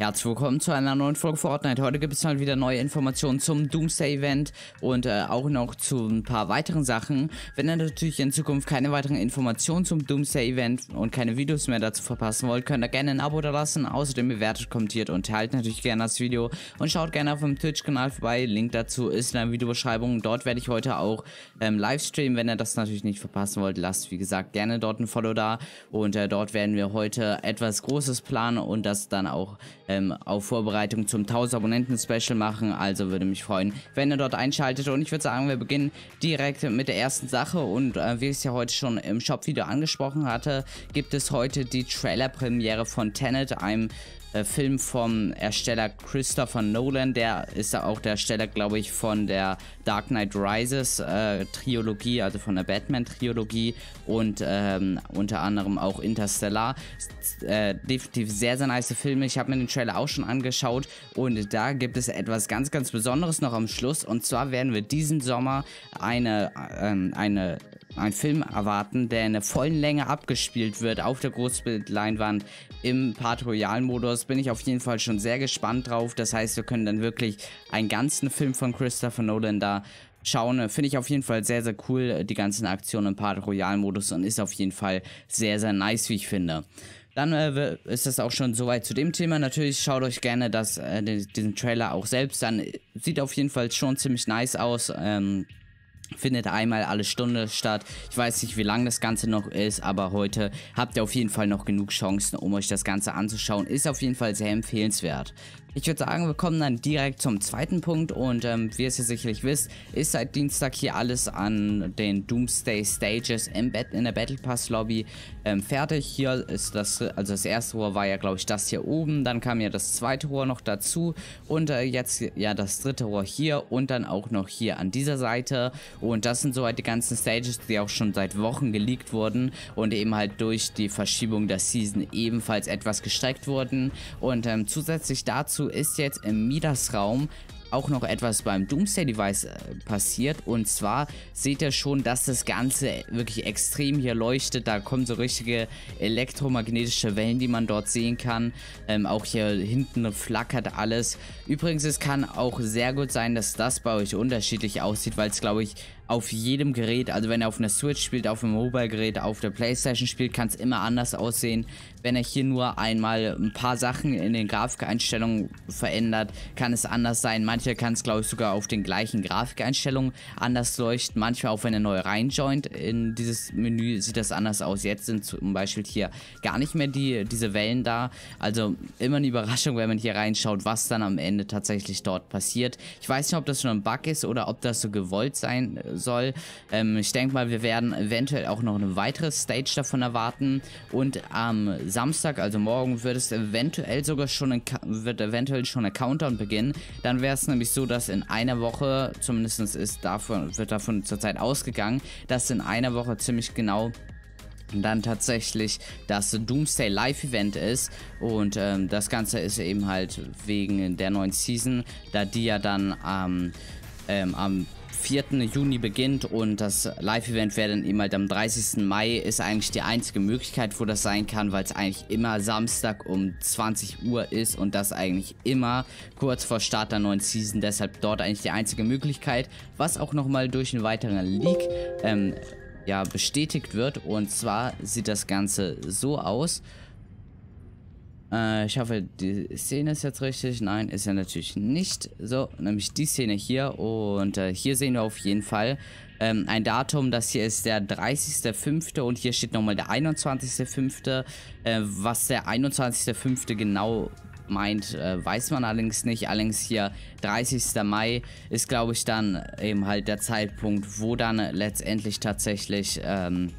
Herzlich willkommen zu einer neuen Folge Fortnite. Heute gibt es mal wieder neue Informationen zum Doomsday Event und äh, auch noch zu ein paar weiteren Sachen. Wenn ihr natürlich in Zukunft keine weiteren Informationen zum Doomsday Event und keine Videos mehr dazu verpassen wollt, könnt ihr gerne ein Abo da lassen. Außerdem bewertet, kommentiert und teilt natürlich gerne das Video und schaut gerne auf dem Twitch-Kanal vorbei. Link dazu ist in der Videobeschreibung. Dort werde ich heute auch ähm, live streamen. Wenn ihr das natürlich nicht verpassen wollt, lasst wie gesagt gerne dort ein Follow da und äh, dort werden wir heute etwas Großes planen und das dann auch ähm, auf Vorbereitung zum 1000 Abonnenten Special machen. Also würde mich freuen, wenn ihr dort einschaltet. Und ich würde sagen, wir beginnen direkt mit der ersten Sache. Und äh, wie ich es ja heute schon im Shop-Video angesprochen hatte, gibt es heute die Trailer-Premiere von Tenet, einem äh, Film vom Ersteller Christopher Nolan. Der ist auch der Ersteller, glaube ich, von der Dark Knight Rises äh, Trilogie, also von der Batman Trilogie und ähm, unter anderem auch Interstellar. Äh, definitiv sehr, sehr nice Filme. Ich habe mir den Trailer auch schon angeschaut und da gibt es etwas ganz, ganz Besonderes noch am Schluss. Und zwar werden wir diesen Sommer eine, ähm, eine einen Film erwarten, der in der vollen Länge abgespielt wird auf der Großbildleinwand im Patroyal-Modus. Bin ich auf jeden Fall schon sehr gespannt drauf. Das heißt, wir können dann wirklich einen ganzen Film von Christopher Nolan da schauen. Finde ich auf jeden Fall sehr, sehr cool, die ganzen Aktionen im Patroyal-Modus und ist auf jeden Fall sehr, sehr nice, wie ich finde. Dann äh, ist das auch schon soweit zu dem Thema. Natürlich schaut euch gerne das, äh, den, diesen Trailer auch selbst an. Sieht auf jeden Fall schon ziemlich nice aus. Ähm, findet einmal alle Stunde statt. Ich weiß nicht, wie lange das Ganze noch ist, aber heute habt ihr auf jeden Fall noch genug Chancen, um euch das Ganze anzuschauen. Ist auf jeden Fall sehr empfehlenswert. Ich würde sagen, wir kommen dann direkt zum zweiten Punkt und ähm, wie ihr es ja sicherlich wisst, ist seit Dienstag hier alles an den Doomsday Stages im Bett in der Battle Pass Lobby ähm, fertig. Hier ist das, also das erste Rohr war ja glaube ich das hier oben, dann kam ja das zweite Rohr noch dazu und äh, jetzt ja das dritte Rohr hier und dann auch noch hier an dieser Seite und das sind soweit halt die ganzen Stages, die auch schon seit Wochen geleakt wurden und eben halt durch die Verschiebung der Season ebenfalls etwas gestreckt wurden. Und ähm, zusätzlich dazu ist jetzt im Midas Raum auch noch etwas beim Doomsday Device äh, passiert. Und zwar seht ihr schon, dass das Ganze wirklich extrem hier leuchtet. Da kommen so richtige elektromagnetische Wellen, die man dort sehen kann. Ähm, auch hier hinten flackert alles. Übrigens, es kann auch sehr gut sein, dass das bei euch unterschiedlich aussieht, weil es, glaube ich, auf jedem Gerät, also wenn er auf einer Switch spielt, auf einem Mobile-Gerät, auf der Playstation spielt, kann es immer anders aussehen. Wenn er hier nur einmal ein paar Sachen in den Grafikeinstellungen verändert, kann es anders sein. Manchmal kann es, glaube ich, sogar auf den gleichen Grafikeinstellungen anders leuchten. Manchmal auch, wenn er neu reinjoint in dieses Menü, sieht das anders aus. Jetzt sind zum Beispiel hier gar nicht mehr die, diese Wellen da. Also immer eine Überraschung, wenn man hier reinschaut, was dann am Ende tatsächlich dort passiert. Ich weiß nicht, ob das schon ein Bug ist oder ob das so gewollt sein soll soll. Ähm, ich denke mal, wir werden eventuell auch noch eine weitere Stage davon erwarten. Und am Samstag, also morgen, wird es eventuell sogar schon ein, wird eventuell schon ein Countdown beginnen. Dann wäre es nämlich so, dass in einer Woche, zumindest ist davon, wird davon zurzeit ausgegangen, dass in einer Woche ziemlich genau dann tatsächlich das Doomsday Live Event ist. Und ähm, das Ganze ist eben halt wegen der neuen Season, da die ja dann ähm, ähm, am 4. Juni beginnt und das Live-Event wäre dann eben halt am 30. Mai, ist eigentlich die einzige Möglichkeit, wo das sein kann, weil es eigentlich immer Samstag um 20 Uhr ist und das eigentlich immer kurz vor Start der neuen Season, deshalb dort eigentlich die einzige Möglichkeit, was auch nochmal durch einen weiteren Leak ähm, ja, bestätigt wird und zwar sieht das Ganze so aus, äh, ich hoffe, die Szene ist jetzt richtig. Nein, ist ja natürlich nicht. So, nämlich die Szene hier. Und äh, hier sehen wir auf jeden Fall ähm, ein Datum. Das hier ist der 30.05. und hier steht nochmal der 21.05. Äh, was der 21.05. genau meint, äh, weiß man allerdings nicht. Allerdings hier 30. Mai ist, glaube ich, dann eben halt der Zeitpunkt, wo dann letztendlich tatsächlich... Ähm,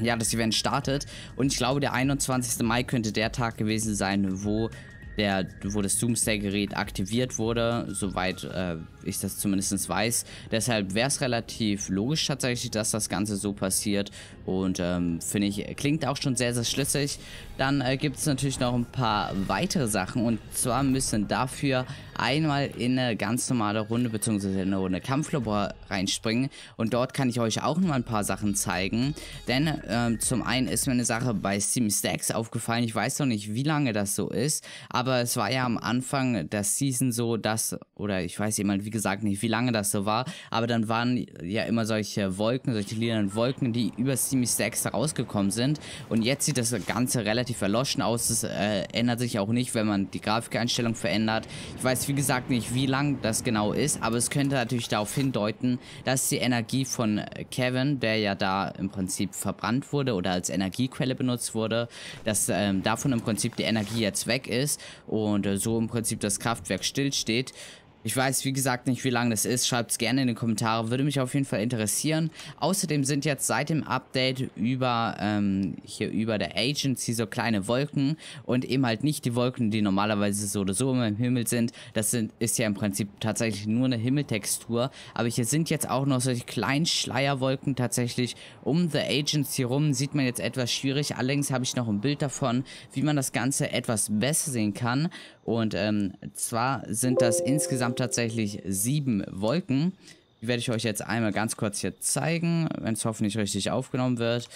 ja, das Event startet. Und ich glaube, der 21. Mai könnte der Tag gewesen sein, wo, der, wo das Doomsday-Gerät aktiviert wurde. Soweit äh, ich das zumindest weiß. Deshalb wäre es relativ logisch tatsächlich, dass das Ganze so passiert. Und ähm, finde ich, klingt auch schon sehr, sehr schlüssig. Dann äh, gibt es natürlich noch ein paar weitere Sachen. Und zwar müssen dafür einmal in eine ganz normale Runde bzw. in eine Runde Kampflabor reinspringen. Und dort kann ich euch auch nochmal ein paar Sachen zeigen. Denn ähm, zum einen ist mir eine Sache bei Steam Stacks aufgefallen. Ich weiß noch nicht, wie lange das so ist. Aber es war ja am Anfang der Season so, dass, oder ich weiß jemand, wie gesagt nicht, wie lange das so war, aber dann waren ja immer solche Wolken, solche lilanen Wolken, die über Steam extra rausgekommen sind. Und jetzt sieht das Ganze relativ verloschen aus. Das äh, ändert sich auch nicht, wenn man die Grafikeinstellung verändert. Ich weiß, wie gesagt, nicht, wie lang das genau ist, aber es könnte natürlich darauf hindeuten, dass die Energie von Kevin, der ja da im Prinzip verbrannt wurde oder als Energiequelle benutzt wurde, dass ähm, davon im Prinzip die Energie jetzt weg ist und äh, so im Prinzip das Kraftwerk stillsteht. Ich weiß, wie gesagt, nicht, wie lange das ist. Schreibt es gerne in die Kommentare. Würde mich auf jeden Fall interessieren. Außerdem sind jetzt seit dem Update über, ähm, hier über der Agency so kleine Wolken und eben halt nicht die Wolken, die normalerweise so oder so immer im Himmel sind. Das sind, ist ja im Prinzip tatsächlich nur eine Himmeltextur. Aber hier sind jetzt auch noch solche kleinen Schleierwolken tatsächlich um The Agency rum. Sieht man jetzt etwas schwierig. Allerdings habe ich noch ein Bild davon, wie man das Ganze etwas besser sehen kann. Und ähm, zwar sind das insgesamt haben tatsächlich sieben Wolken. Die werde ich euch jetzt einmal ganz kurz hier zeigen, wenn es hoffentlich richtig aufgenommen wird.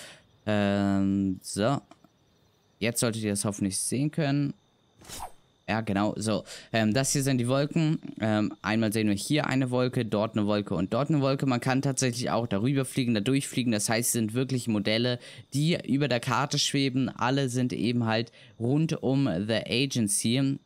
Ähm, so. Jetzt solltet ihr es hoffentlich sehen können. Ja, genau, so. Ähm, das hier sind die Wolken. Ähm, einmal sehen wir hier eine Wolke, dort eine Wolke und dort eine Wolke. Man kann tatsächlich auch darüber fliegen, da durchfliegen. Das heißt, es sind wirklich Modelle, die über der Karte schweben. Alle sind eben halt rund um The Agency.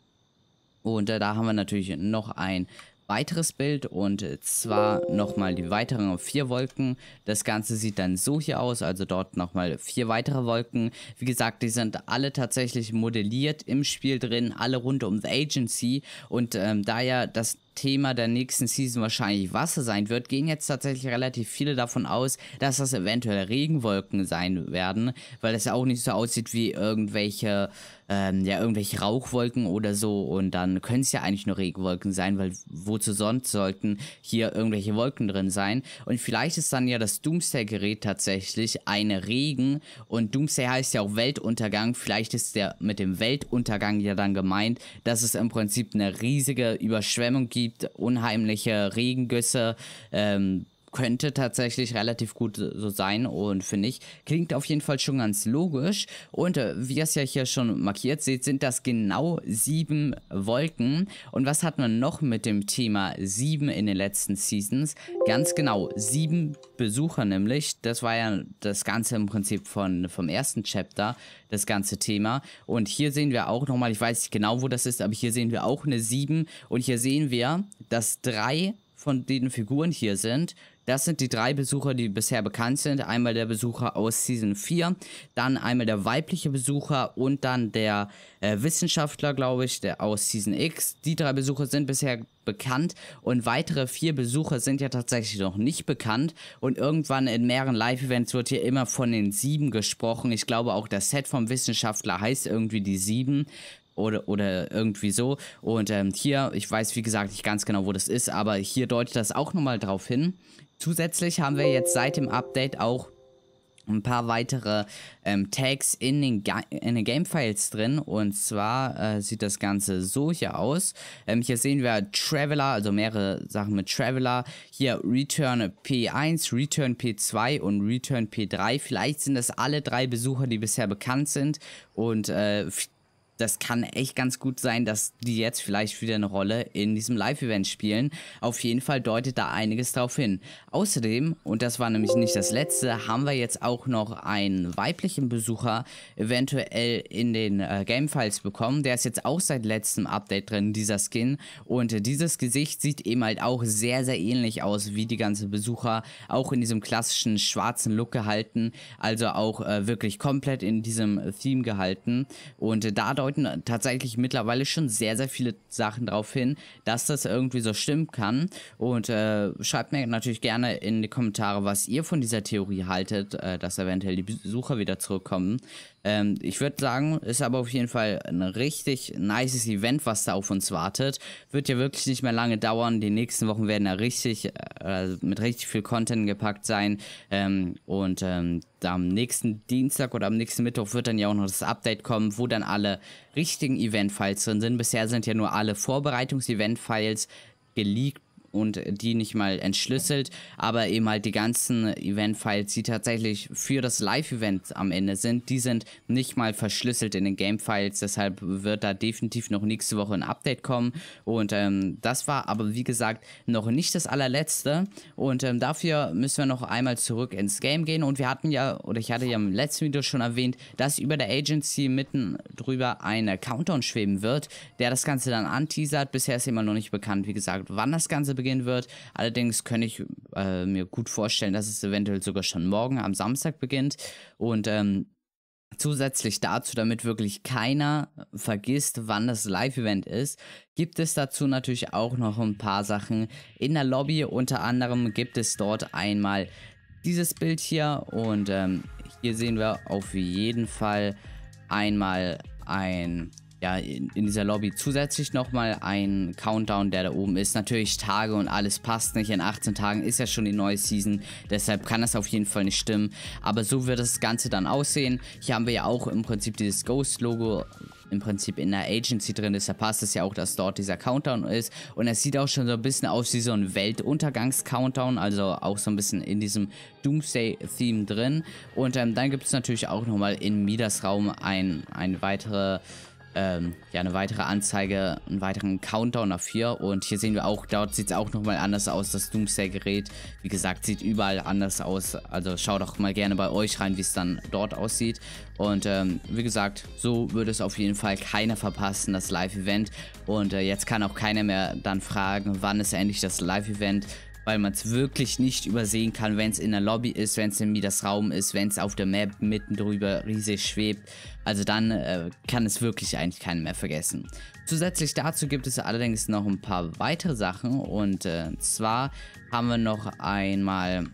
Und äh, da haben wir natürlich noch ein weiteres Bild und äh, zwar nochmal die weiteren vier Wolken. Das Ganze sieht dann so hier aus, also dort nochmal vier weitere Wolken. Wie gesagt, die sind alle tatsächlich modelliert im Spiel drin, alle rund um The Agency und ähm, daher das Thema der nächsten Season wahrscheinlich Wasser sein wird, gehen jetzt tatsächlich relativ viele davon aus, dass das eventuell Regenwolken sein werden, weil es ja auch nicht so aussieht wie irgendwelche, ähm, ja, irgendwelche Rauchwolken oder so. Und dann können es ja eigentlich nur Regenwolken sein, weil wozu sonst sollten hier irgendwelche Wolken drin sein? Und vielleicht ist dann ja das Doomsday-Gerät tatsächlich eine Regen und Doomsday heißt ja auch Weltuntergang. Vielleicht ist der mit dem Weltuntergang ja dann gemeint, dass es im Prinzip eine riesige Überschwemmung gibt gibt, unheimliche Regengüsse, ähm, könnte tatsächlich relativ gut so sein und finde ich, klingt auf jeden Fall schon ganz logisch. Und äh, wie ihr es ja hier schon markiert seht, sind das genau sieben Wolken. Und was hat man noch mit dem Thema sieben in den letzten Seasons? Ganz genau, sieben Besucher nämlich. Das war ja das Ganze im Prinzip von, vom ersten Chapter, das ganze Thema. Und hier sehen wir auch nochmal, ich weiß nicht genau, wo das ist, aber hier sehen wir auch eine sieben. Und hier sehen wir, dass drei von den Figuren hier sind das sind die drei Besucher, die bisher bekannt sind. Einmal der Besucher aus Season 4, dann einmal der weibliche Besucher und dann der äh, Wissenschaftler, glaube ich, der aus Season X. Die drei Besucher sind bisher bekannt und weitere vier Besucher sind ja tatsächlich noch nicht bekannt und irgendwann in mehreren Live-Events wird hier immer von den sieben gesprochen. Ich glaube auch das Set vom Wissenschaftler heißt irgendwie die sieben oder, oder irgendwie so. Und ähm, hier, ich weiß wie gesagt nicht ganz genau, wo das ist, aber hier deutet das auch nochmal drauf hin. Zusätzlich haben wir jetzt seit dem Update auch ein paar weitere ähm, Tags in den, Ga in den game drin. Und zwar äh, sieht das Ganze so hier aus. Ähm, hier sehen wir Traveler, also mehrere Sachen mit Traveler. Hier Return P1, Return P2 und Return P3. Vielleicht sind das alle drei Besucher, die bisher bekannt sind. Und äh, das kann echt ganz gut sein, dass die jetzt vielleicht wieder eine Rolle in diesem Live-Event spielen. Auf jeden Fall deutet da einiges darauf hin. Außerdem, und das war nämlich nicht das letzte, haben wir jetzt auch noch einen weiblichen Besucher eventuell in den äh, Gamefiles bekommen. Der ist jetzt auch seit letztem Update drin, dieser Skin. Und äh, dieses Gesicht sieht eben halt auch sehr, sehr ähnlich aus wie die ganzen Besucher. Auch in diesem klassischen schwarzen Look gehalten. Also auch äh, wirklich komplett in diesem Theme gehalten. Und äh, da deutet deuten tatsächlich mittlerweile schon sehr, sehr viele Sachen darauf hin, dass das irgendwie so stimmen kann. Und äh, schreibt mir natürlich gerne in die Kommentare, was ihr von dieser Theorie haltet, äh, dass eventuell die Besucher wieder zurückkommen. Ähm, ich würde sagen, ist aber auf jeden Fall ein richtig nices Event, was da auf uns wartet. Wird ja wirklich nicht mehr lange dauern. Die nächsten Wochen werden da richtig, äh, also mit richtig viel Content gepackt sein. Ähm, und ähm, am nächsten Dienstag oder am nächsten Mittwoch wird dann ja auch noch das Update kommen, wo dann alle richtigen Event-Files drin sind. Bisher sind ja nur alle Vorbereitungs-Event-Files geleakt und die nicht mal entschlüsselt, aber eben halt die ganzen Event-Files, die tatsächlich für das Live-Event am Ende sind, die sind nicht mal verschlüsselt in den Game-Files, deshalb wird da definitiv noch nächste Woche ein Update kommen und ähm, das war aber wie gesagt noch nicht das allerletzte und ähm, dafür müssen wir noch einmal zurück ins Game gehen und wir hatten ja, oder ich hatte ja im letzten Video schon erwähnt, dass über der Agency mitten drüber ein Countdown schweben wird, der das Ganze dann anteasert, bisher ist immer noch nicht bekannt, wie gesagt, wann das Ganze beginnt begehen wird. Allerdings könnte ich äh, mir gut vorstellen, dass es eventuell sogar schon morgen am Samstag beginnt. Und ähm, Zusätzlich dazu, damit wirklich keiner vergisst, wann das Live-Event ist, gibt es dazu natürlich auch noch ein paar Sachen in der Lobby. Unter anderem gibt es dort einmal dieses Bild hier und ähm, hier sehen wir auf jeden Fall einmal ein ja, in, in dieser Lobby zusätzlich nochmal ein Countdown, der da oben ist. Natürlich Tage und alles passt nicht. In 18 Tagen ist ja schon die neue Season. Deshalb kann das auf jeden Fall nicht stimmen. Aber so wird das Ganze dann aussehen. Hier haben wir ja auch im Prinzip dieses Ghost-Logo im Prinzip in der Agency drin ist. Da passt es ja auch, dass dort dieser Countdown ist. Und es sieht auch schon so ein bisschen aus wie so ein Weltuntergangs-Countdown, also auch so ein bisschen in diesem Doomsday-Theme drin. Und ähm, dann gibt es natürlich auch nochmal in Midas Raum ein, ein weitere ähm, ja, eine weitere Anzeige, einen weiteren Countdown auf 4. Und hier sehen wir auch, dort sieht es auch nochmal anders aus, das Doomsday-Gerät. Wie gesagt, sieht überall anders aus. Also schaut doch mal gerne bei euch rein, wie es dann dort aussieht. Und ähm, wie gesagt, so würde es auf jeden Fall keiner verpassen, das Live-Event. Und äh, jetzt kann auch keiner mehr dann fragen, wann ist endlich das Live-Event weil man es wirklich nicht übersehen kann, wenn es in der Lobby ist, wenn es in das Raum ist, wenn es auf der Map mitten drüber riesig schwebt. Also dann äh, kann es wirklich eigentlich keiner mehr vergessen. Zusätzlich dazu gibt es allerdings noch ein paar weitere Sachen und äh, zwar haben wir noch einmal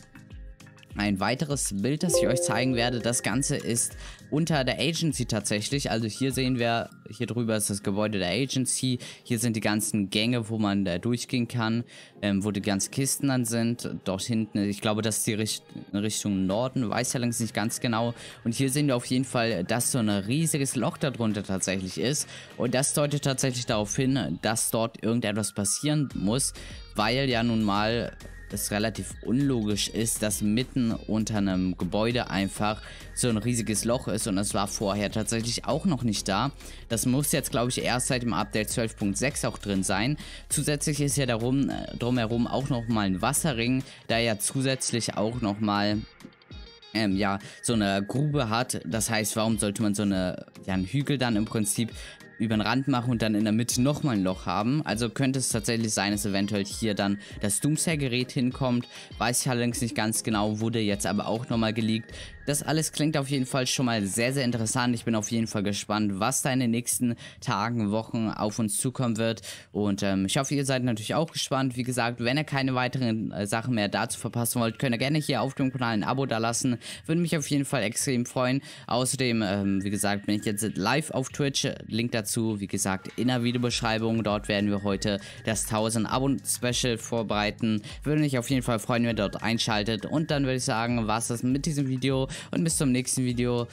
ein weiteres Bild, das ich euch zeigen werde. Das Ganze ist unter der Agency tatsächlich. Also hier sehen wir, hier drüber ist das Gebäude der Agency. Hier sind die ganzen Gänge, wo man da durchgehen kann, ähm, wo die ganzen Kisten dann sind. Dort hinten, ich glaube, das ist die Richt Richtung Norden, weiß ja längst nicht ganz genau. Und hier sehen wir auf jeden Fall, dass so ein riesiges Loch darunter tatsächlich ist. Und das deutet tatsächlich darauf hin, dass dort irgendetwas passieren muss, weil ja nun mal das relativ unlogisch ist, dass mitten unter einem Gebäude einfach so ein riesiges Loch ist und es war vorher tatsächlich auch noch nicht da. Das muss jetzt, glaube ich, erst seit dem Update 12.6 auch drin sein. Zusätzlich ist ja darum, äh, drumherum auch nochmal ein Wasserring, da ja zusätzlich auch nochmal ähm, ja, so eine Grube hat. Das heißt, warum sollte man so eine, ja, einen Hügel dann im Prinzip über den Rand machen und dann in der Mitte nochmal ein Loch haben. Also könnte es tatsächlich sein, dass eventuell hier dann das Doomsayer-Gerät hinkommt. Weiß ich allerdings nicht ganz genau, wurde jetzt aber auch nochmal geleakt. Das alles klingt auf jeden Fall schon mal sehr, sehr interessant. Ich bin auf jeden Fall gespannt, was da in den nächsten Tagen, Wochen auf uns zukommen wird. Und ähm, ich hoffe, ihr seid natürlich auch gespannt. Wie gesagt, wenn ihr keine weiteren äh, Sachen mehr dazu verpassen wollt, könnt ihr gerne hier auf dem Kanal ein Abo dalassen. Würde mich auf jeden Fall extrem freuen. Außerdem, ähm, wie gesagt, bin ich jetzt live auf Twitch. Link dazu, wie gesagt, in der Videobeschreibung. Dort werden wir heute das 1000 Abo-Special vorbereiten. Würde mich auf jeden Fall freuen, wenn ihr dort einschaltet. Und dann würde ich sagen, war es das mit diesem Video und bis zum nächsten Video.